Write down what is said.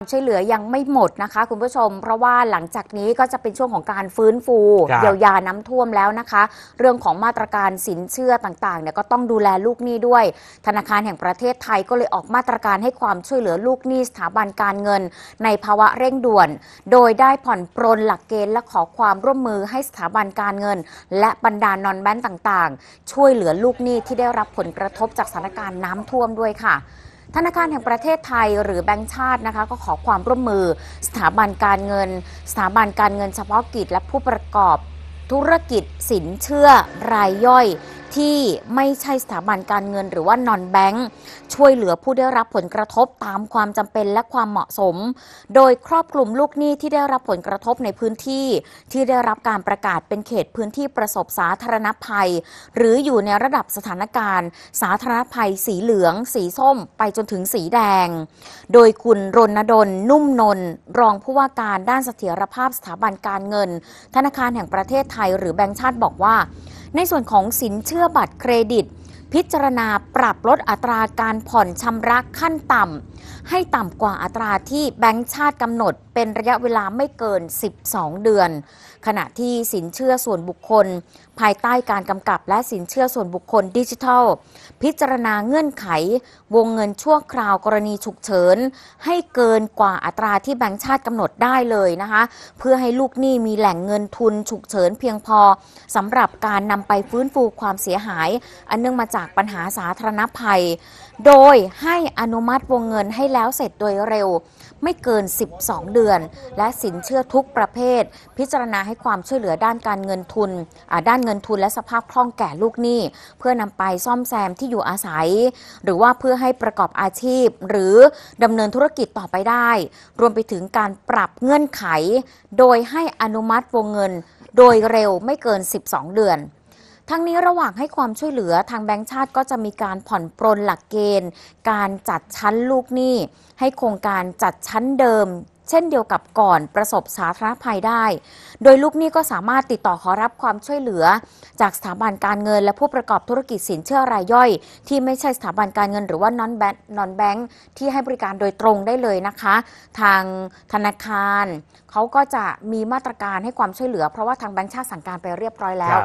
ช่วยเหลือยังไม่หมดนะคะคุณผู้ชม เพราะว่าหลังจากนี้ก็จะเป็นช่วงของการฟื้นฟูเยียวยาน้ำท่วมแล้วนะคะ เรื่องของมาตรการสินเชื่อต่างๆเนี่ยก็ต้องดูแลลูกหนี้ด้วย ธนาคารแห่งประเทศไทยก็เลยออกมาตรการให้ความช่วยเหลือลูกหนี้สถาบันการเงิน ในภาวะเร่งด่วน โดยได้ผ่อนปรนหลักเกณฑ์และขอความร่วมมือให้สถาบันการเงิน และบรรดานอนแบนต่าง ๆ ช่วยเหลือลูกหนี้ที่ได้รับผลกระทบจากสถานการณ์น้ำท่วมด้วยค่ะธนาคารแห่งประเทศไทยหรือแบงก์ชาตินะคะ ก็ขอความร่วมมือสถาบันการเงิน สถาบันการเงินเฉพาะกิจและผู้ประกอบ ธุรกิจสินเชื่อรายย่อยที่ไม่ใช่สถาบันการเงินหรือว่านอนแบงค์ช่วยเหลือผู้ได้รับผลกระทบตามความจำเป็นและความเหมาะสม โดยครอบคลุมลูกหนี้ที่ได้รับผลกระทบในพื้นที่ ที่ได้รับการประกาศเป็นเขตพื้นที่ประสบสาธารณภัย หรืออยู่ในระดับสถานการณ์ สาธารณภัย สีเหลือง สีส้ม ไปจนถึงสีแดง โดยคุณรณดลนุ่มนน รองผู้ว่าการด้านเสถียรภาพสถาบันการเงิน ธนาคารแห่งประเทศไทย หรือแบงก์ชาติบอกว่าในส่วนของสินเชื่อบัตรเครดิต พิจารณาปรับลดอัตราการผ่อนชำระขั้นต่ำให้ต่ำ กว่าอัตราที่แบงก์ชาติกำหนด เป็นระยะเวลาไม่เกิน 12 เดือน ขณะที่สินเชื่อส่วนบุคคล ภายใต้การกำกับและสินเชื่อส่วนบุคคลดิจิทัล พิจารณาเงื่อนไข วงเงินชั่วคราวกรณีฉุกเฉิน ให้เกินกว่าอัตราที่แบงก์ชาติกำหนดได้เลยนะคะเพื่อให้ลูกหนี้มีแหล่งเงินทุนฉุกเฉินเพียงพอสำหรับการนำไปฟื้นฟูความเสียหาย อันเนื่องมาจากปัญหาสาธารณภัย โดยให้อนุมัติวงเงินให้แล้วเสร็จโดยเร็วไม่เกิน 12 เดือน และสินเชื่อทุกประเภท พิจารณาให้ความช่วยเหลือด้านการเงินทุนด้านเงินทุนและสภาพคล่องแก่ลูกหนี้ เพื่อนำไปซ่อมแซมที่อยู่อาศัย หรือว่าเพื่อให้ประกอบอาชีพ หรือดำเนินธุรกิจต่อไปได้ รวมไปถึงการปรับเงื่อนไข โดยให้อนุมัติวงเงิน โดยเร็วไม่เกิน 12 เดือนทั้งนี้ระหว่างให้ความช่วยเหลือทางแบงก์ชาติก็จะมีการผ่อนปรนหลักเกณฑ์การจัดชั้นลูกหนี้ให้โครงการจัดชั้นเดิม เช่นเดียวกับก่อนประสบสาธารณภัยได้ โดยลูกหนี้ก็สามารถติดต่อขอรับความช่วยเหลือจากสถาบันการเงิน และผู้ประกอบธุรกิจสินเชื่อรายย่อย ที่ไม่ใช่สถาบันการเงินหรือว่านอนแบงนอนแบงที่ให้บริการโดยตรงได้เลยนะคะ ทางธนาคารเขาก็จะมีมาตรการให้ความช่วยเหลือ เพราะว่าทางแบงค์ชาติสั่งการไปเรียบร้อยแล้ว